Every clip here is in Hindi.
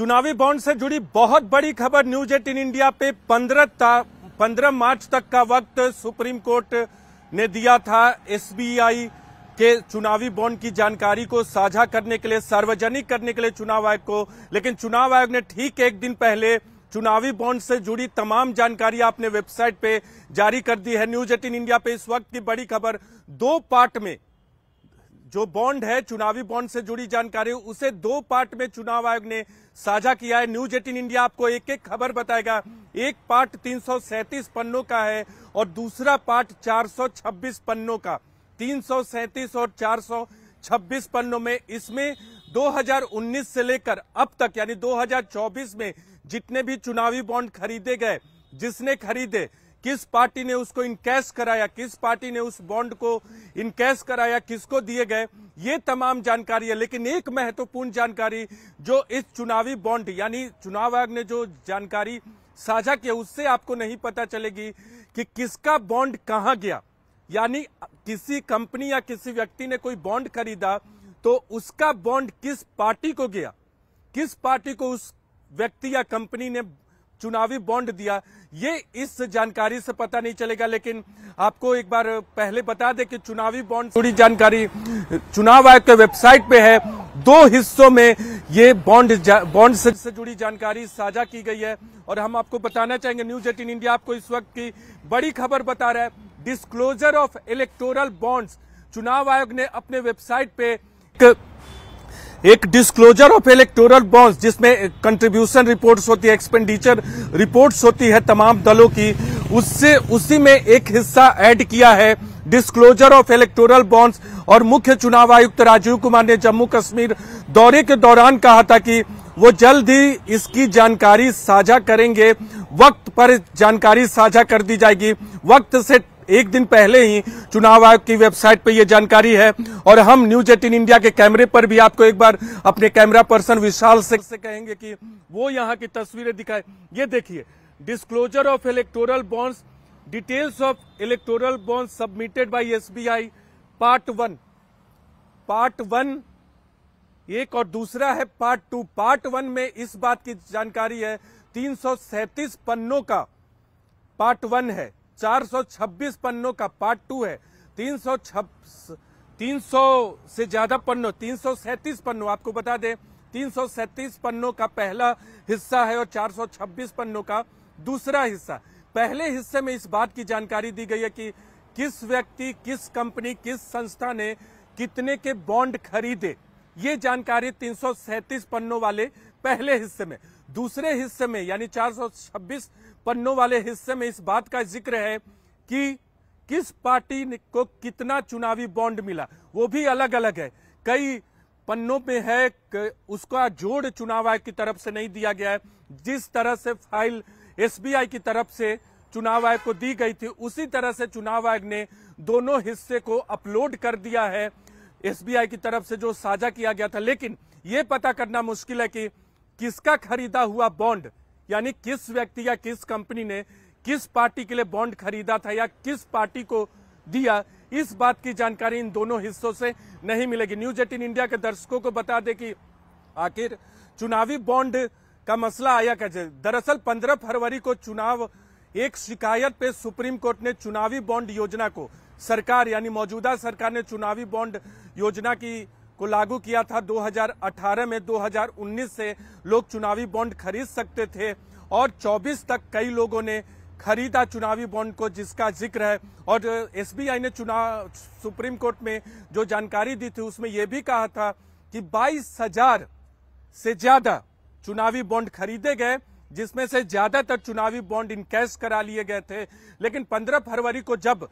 चुनावी बॉन्ड से जुड़ी बहुत बड़ी खबर न्यूज एटीन इंडिया पे पंद्रह पंद्रह मार्च तक का वक्त सुप्रीम कोर्ट ने दिया था एसबीआई के चुनावी बॉन्ड की जानकारी को साझा करने के लिए सार्वजनिक करने के लिए चुनाव आयोग को लेकिन चुनाव आयोग ने ठीक एक दिन पहले चुनावी बॉन्ड से जुड़ी तमाम जानकारी आपने वेबसाइट पे जारी कर दी है न्यूज एटीन इंडिया पे इस वक्त की बड़ी खबर दो पार्ट में जो बॉन्ड है चुनावी बॉन्ड से जुड़ी जानकारी उसे दो पार्ट में चुनाव आयोग ने साझा किया है न्यूज एटीन इंडिया आपको एक एक खबर बताएगा एक पार्ट 337 पन्नों का है और दूसरा पार्ट 426 पन्नों का 337 और 426 पन्नों में इसमें 2019 से लेकर अब तक यानी 2024 में जितने भी चुनावी बॉन्ड खरीदे गए जिसने खरीदे किस पार्टी ने उसको इनकैश कराया किस पार्टी ने उस बॉन्ड को इनकैश कराया किसको दिए गए ये तमाम जानकारी है लेकिन एक महत्वपूर्ण जानकारी जो इस चुनावी बॉन्ड यानी चुनाव आयोग ने जो जानकारी साझा किया उससे आपको नहीं पता चलेगी कि किसका बॉन्ड कहाँ गया यानी किसी कंपनी या किसी व्यक्ति ने कोई बॉन्ड खरीदा तो उसका बॉन्ड किस पार्टी को गया किस पार्टी को उस व्यक्ति या कंपनी ने चुनावी बॉन्ड दिया ये इस जानकारी से पता नहीं चलेगा लेकिन आपको एक बार पहले बता दें कि चुनावी बॉन्ड थोड़ी जानकारी चुनाव आयोग के वेबसाइट पे है दो हिस्सों में ये बॉन्ड बॉन्ड से जुड़ी जानकारी साझा की गई है और हम आपको बताना चाहेंगे न्यूज एटीन इंडिया आपको इस वक्त की बड़ी खबर बता रहा है डिस्क्लोजर ऑफ इलेक्टोरल बॉन्ड्स चुनाव आयोग ने अपने वेबसाइट पे एक डिस्क्लोजर ऑफ इलेक्टोरल बॉन्ड्स जिसमें कंट्रीब्यूशन रिपोर्ट्स होती है एक्सपेंडिचर रिपोर्ट्स होती है तमाम दलों की उससे उसी में एक हिस्सा ऐड किया है डिस्क्लोजर ऑफ इलेक्टोरल बॉन्ड्स और मुख्य चुनाव आयुक्त राजीव कुमार ने जम्मू कश्मीर दौरे के दौरान कहा था कि वो जल्द ही इसकी जानकारी साझा करेंगे वक्त पर जानकारी साझा कर दी जाएगी वक्त से एक दिन पहले ही चुनाव आयोग की वेबसाइट पर यह जानकारी है और हम न्यूज एटीन इंडिया के कैमरे पर भी आपको एक बार अपने कैमरा पर्सन विशाल सिंह से कहेंगे कि वो यहाँ की तस्वीरें दिखाए ये देखिए disclosure of electoral bonds details of electoral bond submitted by S part one part one एक और दूसरा है पार्ट टू पार्ट वन में इस बात की जानकारी है तीन पन्नों का पार्ट वन है 426 पन्नों का पार्ट टू है तीन सौ से ज्यादा पन्नों तीन सौ पन्नों आपको बता दें तीन पन्नों का पहला हिस्सा है और 426 पन्नों का दूसरा हिस्सा पहले हिस्से में इस बात की जानकारी दी गई है कि किस व्यक्ति किस कंपनी किस संस्था ने कितने के बॉन्ड खरीदे ये जानकारी तीन पन्नों वाले पहले हिस्से में दूसरे हिस्से में यानी 426 पन्नों वाले हिस्से में इस बात का जिक्र है कि किस पार्टी को कितना चुनावी बॉन्ड मिला वो भी अलग अलग है कई पन्नों में है उसका जोड़ चुनाव आयोग की तरफ से नहीं दिया गया है जिस तरह से फाइल एसबीआई की तरफ से चुनाव आयोग को दी गई थी उसी तरह से चुनाव आयोग ने दोनों हिस्से को अपलोड कर दिया है एसबीआई की तरफ से जो साझा किया गया था लेकिन यह पता करना मुश्किल है कि किसका खरीदा हुआ बॉन्ड यानी किस व्यक्ति या किस कंपनी ने किस पार्टी के लिए बॉन्ड खरीदा था या किस पार्टी को दिया इस बात की जानकारी इन दोनों हिस्सों से नहीं मिलेगी न्यूज एटीन इंडिया के दर्शकों को बता दे कि आखिर चुनावी बॉन्ड का मसला आया कैसे दरअसल 15 फरवरी को चुनाव एक शिकायत पे सुप्रीम कोर्ट ने चुनावी बॉन्ड योजना को सरकार यानी मौजूदा सरकार ने चुनावी बॉन्ड योजना की को लागू किया था 2018 में 2019 से लोग चुनावी बॉन्ड खरीद सकते थे और 24 तक कई लोगों ने खरीदा चुनावी बॉन्ड को जिसका जिक्र है और एसबीआई ने चुनाव सुप्रीम कोर्ट में जो जानकारी दी थी उसमें यह भी कहा था कि बाईस हजार से ज्यादा चुनावी बॉन्ड खरीदे गए जिसमें से ज्यादातर चुनावी बॉन्ड इन कैश करा लिए गए थे लेकिन 15 फरवरी को जब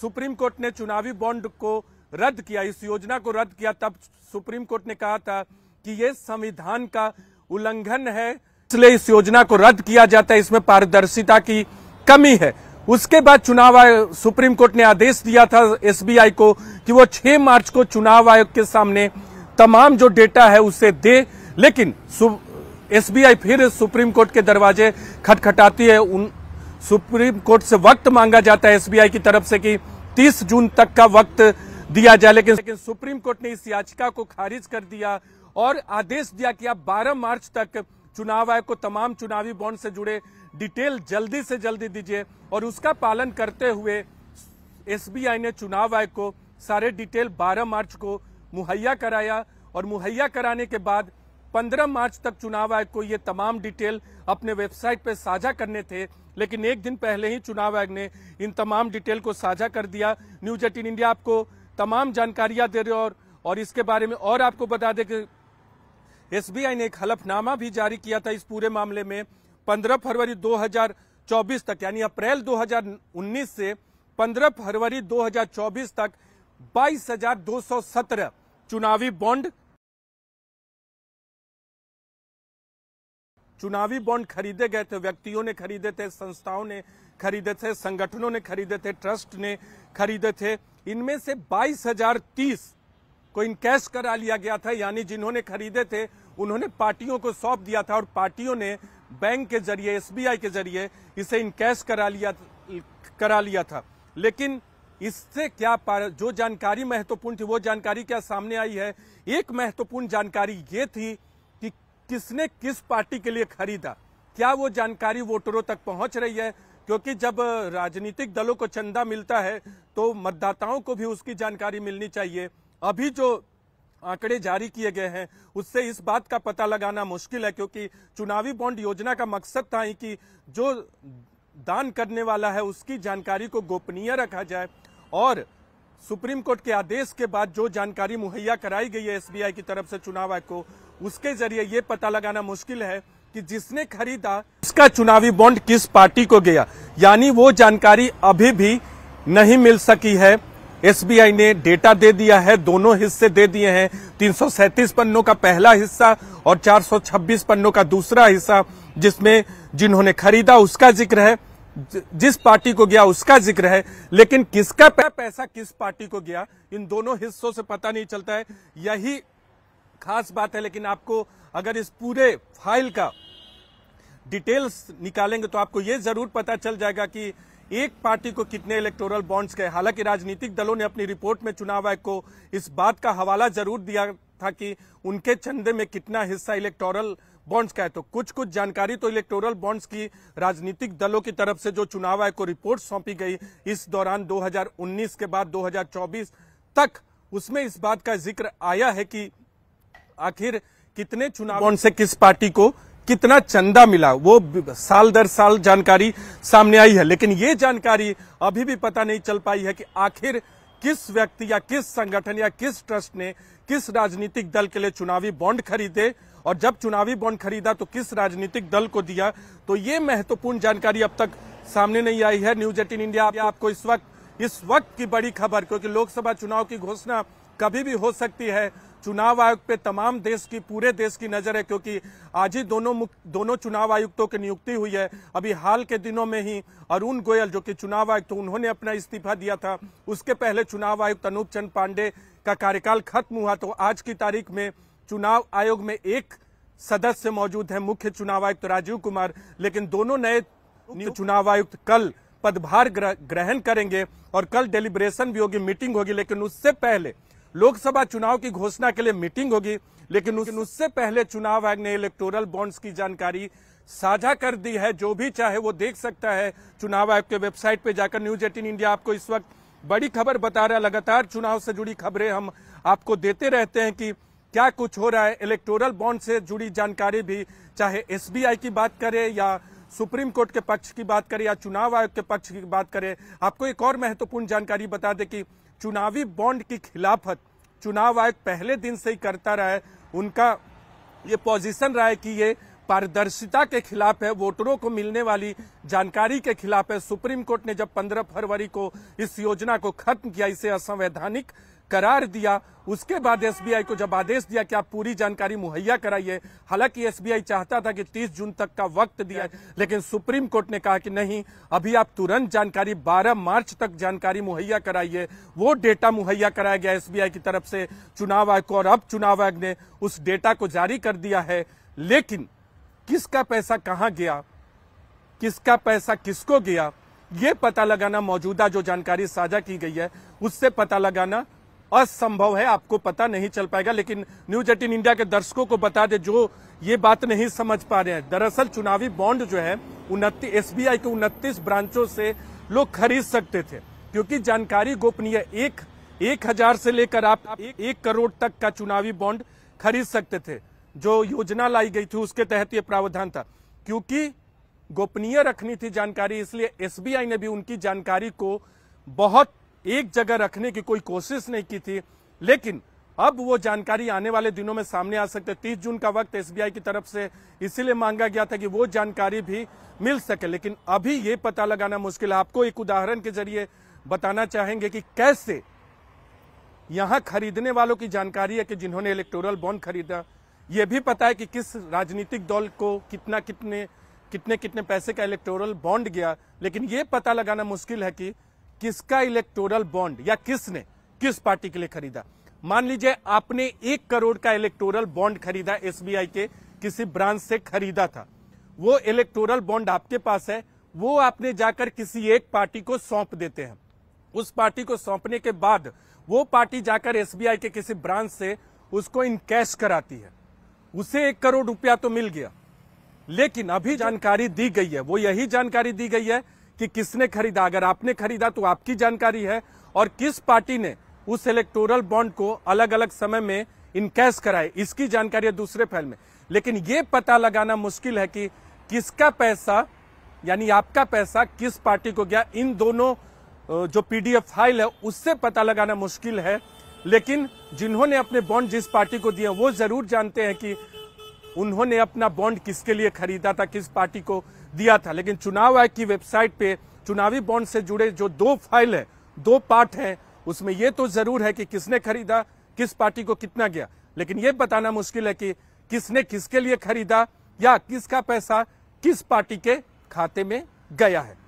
सुप्रीम कोर्ट ने चुनावी बॉन्ड को रद्द किया इस योजना को रद्द किया तब सुप्रीम कोर्ट ने कहा था कि यह संविधान का उल्लंघन है इसलिए इस योजना को रद्द किया जाता है इसमें पारदर्शिता की कमी है उसके बाद चुनाव आयोग सुप्रीम कोर्ट ने आदेश दिया था एसबीआई को कि वो 6 मार्च को चुनाव आयोग के सामने तमाम जो डेटा है उसे दे लेकिन एसबीआई फिर सुप्रीम कोर्ट के दरवाजे खटखटाती है उन सुप्रीम कोर्ट से वक्त मांगा जाता है एसबीआई की तरफ से कि 30 जून तक का वक्त दिया जाए लेकिन लेकिन सुप्रीम कोर्ट ने इस याचिका को खारिज कर दिया और आदेश दिया कि आप 12 मार्च तक चुनाव आयोग को तमाम चुनावी बॉन्ड से जुड़े डिटेल जल्दी से जल्दी दीजिए और उसका पालन करते हुए एसबीआई ने चुनाव आयोग को सारे डिटेल 12 मार्च को मुहैया कराया और मुहैया कराने के बाद 15 मार्च तक चुनाव आयोग को ये तमाम डिटेल अपने वेबसाइट पर साझा करने थे लेकिन एक दिन पहले ही चुनाव आयोग ने इन तमाम डिटेल को साझा कर दिया न्यूज एटीन इंडिया आपको तमाम जानकारियां दे रहे और और इसके बारे में और आपको बता दें कि एसबीआई ने एक हलफनामा भी जारी किया था इस पूरे मामले में 15 फरवरी 2024 तक यानी अप्रैल 2019 से 15 फरवरी 2024 तक 22,217 चुनावी बॉन्ड चुनावी बॉन्ड खरीदे गए थे व्यक्तियों ने खरीदे थे संस्थाओं ने खरीदे थे संगठनों ने खरीदे थे ट्रस्ट ने खरीदे थे इनमें से बाईस हजार तीस को इनकैश करा लिया गया था यानी जिन्होंने खरीदे थे उन्होंने पार्टियों को सौंप दिया था और पार्टियों ने बैंक के जरिए एसबीआई के जरिए इसे इनकैश करा लिया करा लिया था लेकिन इससे क्या जो जानकारी महत्वपूर्ण थी वो जानकारी क्या सामने आई है एक महत्वपूर्ण जानकारी ये थी कि किसने किस पार्टी के लिए खरीदा क्या वो जानकारी वोटरों तक पहुंच रही है क्योंकि जब राजनीतिक दलों को चंदा मिलता है तो मतदाताओं को भी उसकी जानकारी मिलनी चाहिए अभी जो आंकड़े जारी किए गए हैं उससे इस बात का पता लगाना मुश्किल है क्योंकि चुनावी बॉन्ड योजना का मकसद था ही कि जो दान करने वाला है उसकी जानकारी को गोपनीय रखा जाए और सुप्रीम कोर्ट के आदेश के बाद जो जानकारी मुहैया कराई गई है एसबीआई की तरफ से चुनाव आयोग को उसके जरिए ये पता लगाना मुश्किल है कि जिसने खरीदा उसका चुनावी बॉन्ड किस पार्टी को गया यानी वो जानकारी अभी भी नहीं मिल सकी है एसबीआई ने डेटा दे दिया है दोनों हिस्से दे दिए हैं तीन पन्नों का पहला हिस्सा और 426 पन्नों का दूसरा हिस्सा जिसमें जिन्होंने खरीदा उसका जिक्र है जिस पार्टी को गया उसका जिक्र है लेकिन किसका पैसा किस पार्टी को गया इन दोनों हिस्सों से पता नहीं चलता है यही खास बात है लेकिन आपको अगर इस पूरे फाइल का डिटेल्स निकालेंगे तो आपको ये जरूर पता चल जाएगा कि एक पार्टी को कितने इलेक्टोरल बॉन्ड्स गए हालांकि राजनीतिक दलों ने अपनी रिपोर्ट में चुनाव आयोग को इस बात का हवाला जरूर दिया था कि उनके चंदे में कितना हिस्सा इलेक्टोरल बॉन्ड्स का है तो कुछ कुछ जानकारी तो इलेक्टोरल बॉन्ड्स की राजनीतिक दलों की तरफ से जो चुनाव आयोग को रिपोर्ट सौंपी गई इस दौरान 2019 के बाद 2024 तक उसमें इस बात का जिक्र आया है कि आखिर कितने चुनाव से किस पार्टी को कितना चंदा मिला वो साल दर साल जानकारी सामने आई है लेकिन ये जानकारी अभी भी पता नहीं चल पाई है कि आखिर किस व्यक्ति या किस संगठन या किस ट्रस्ट ने किस राजनीतिक दल के लिए चुनावी बॉन्ड खरीदे और जब चुनावी बॉन्ड खरीदा तो किस राजनीतिक दल को दिया तो ये महत्वपूर्ण जानकारी अब तक सामने नहीं आई है न्यूज एटीन इंडिया आपको इस वक्त इस वक्त की बड़ी खबर क्योंकि लोकसभा चुनाव की घोषणा कभी भी हो सकती है चुनाव आयोग पे तमाम देश की पूरे देश की नज़र है क्योंकि आज ही दोनों दोनों चुनाव आयुक्तों की नियुक्ति हुई है अभी हाल के दिनों में ही अरुण गोयल जो कि चुनाव आयुक्त उन्होंने अपना इस्तीफा दिया था उसके पहले चुनाव आयुक्त अनूप चंद पांडे का कार्यकाल खत्म हुआ तो आज की तारीख में चुनाव आयोग में एक सदस्य मौजूद है मुख्य चुनाव आयुक्त राजीव कुमार लेकिन दोनों नए चुनाव आयुक्त कल पदभार ग्रहण करेंगे और कल डेलिब्रेशन भी होगी मीटिंग होगी लेकिन उससे पहले लोकसभा चुनाव की घोषणा के लिए मीटिंग होगी लेकिन उससे पहले चुनाव आयोग ने इलेक्टोरल बॉन्ड्स की जानकारी साझा कर दी है जो भी चाहे वो देख सकता है चुनाव आयोग के वेबसाइट पे जाकर न्यूज एटीन इंडिया आपको इस वक्त बड़ी खबर बता रहा है लगातार चुनाव से जुड़ी खबरें हम आपको देते रहते हैं कि क्या कुछ हो रहा है इलेक्टोरल बॉन्ड से जुड़ी जानकारी भी चाहे एसबीआई की बात करें या सुप्रीम कोर्ट के पक्ष की बात करें या चुनाव आयोग के पक्ष की बात करें आपको एक और महत्वपूर्ण जानकारी बता दें कि चुनावी बॉन्ड की खिलाफत चुनाव आयोग पहले दिन से ही करता रहा है उनका ये पोजीशन रहा है कि ये पारदर्शिता के खिलाफ है वोटरों को मिलने वाली जानकारी के खिलाफ है सुप्रीम कोर्ट ने जब 15 फरवरी को इस योजना को खत्म किया इसे असंवैधानिक करार दिया उसके बाद एसबीआई को जब आदेश दिया कि आप पूरी जानकारी मुहैया कराइए हालांकि एसबीआई चाहता था कि 30 जून तक का वक्त दिया लेकिन सुप्रीम कोर्ट ने कहा कि नहीं अभी आप तुरंत जानकारी 12 मार्च तक जानकारी मुहैया कराइए वो डेटा मुहैया कराया गया एसबीआई की तरफ से चुनाव आयोग को और अब चुनाव आयोग ने उस डेटा को जारी कर दिया है लेकिन किसका पैसा कहाँ गया किसका पैसा किसको गया ये पता लगाना मौजूदा जो जानकारी साझा की गई है उससे पता लगाना असंभव है आपको पता नहीं चल पाएगा लेकिन न्यूज एटीन इंडिया के दर्शकों को बता दे जो ये बात नहीं समझ पा रहे हैं दरअसल चुनावी बॉन्ड जो है उनतीस एस के उनतीस ब्रांचों से लोग खरीद सकते थे क्योंकि जानकारी गोपनीय एक एक हजार से लेकर आप एक, एक करोड़ तक का चुनावी बॉन्ड खरीद सकते थे जो योजना लाई गई थी उसके तहत ये प्रावधान था क्योंकि गोपनीय रखनी थी जानकारी इसलिए एसबीआई ने भी उनकी जानकारी को बहुत एक जगह रखने की कोई कोशिश नहीं की थी लेकिन अब वो जानकारी आने वाले दिनों में सामने आ सकते तीस जून का वक्त एसबीआई की तरफ से इसीलिए मांगा गया था कि वो जानकारी भी मिल सके लेकिन अभी ये पता लगाना मुश्किल है आपको एक उदाहरण के जरिए बताना चाहेंगे कि कैसे यहां खरीदने वालों की जानकारी है कि जिन्होंने इलेक्टोरल बॉन्ड खरीदा यह भी पता है कि किस राजनीतिक दल को कितना कितने कितने कितने पैसे का इलेक्टोरल बॉन्ड गया लेकिन यह पता लगाना मुश्किल है कि किसका इलेक्टोरल बॉन्ड या किसने किस पार्टी के लिए खरीदा मान लीजिए आपने एक करोड़ का इलेक्टोरल बॉन्ड खरीदा एसबीआई के किसी ब्रांच से खरीदा था वो इलेक्टोरल बॉन्ड आपके पास है वो आपने जाकर किसी एक पार्टी को सौंप देते हैं उस पार्टी को सौंपने के बाद वो पार्टी जाकर एसबीआई के किसी ब्रांच से उसको इन कैश कराती है उसे एक करोड़ रुपया तो मिल गया लेकिन अभी जानकारी दी गई है वो यही जानकारी दी गई है कि किसने खरीदा अगर आपने खरीदा तो आपकी जानकारी है और किस पार्टी ने उस इलेक्टोरल बॉन्ड को अलग अलग समय में इनकैश कराए इसकी जानकारी है दूसरे फैल में लेकिन ये पता लगाना मुश्किल है कि किसका पैसा यानी आपका पैसा किस पार्टी को गया इन दोनों जो पीडीएफ फाइल है उससे पता लगाना मुश्किल है लेकिन जिन्होंने अपने बॉन्ड जिस पार्टी को दिए वो जरूर जानते हैं कि उन्होंने अपना बॉन्ड किसके लिए खरीदा था किस पार्टी को दिया था लेकिन चुनाव आयोग की वेबसाइट पे चुनावी बॉन्ड से जुड़े जो दो फाइल है दो पार्ट है उसमें यह तो जरूर है कि किसने खरीदा किस पार्टी को कितना गया लेकिन यह बताना मुश्किल है कि किसने किसके लिए खरीदा या किसका पैसा किस पार्टी के खाते में गया है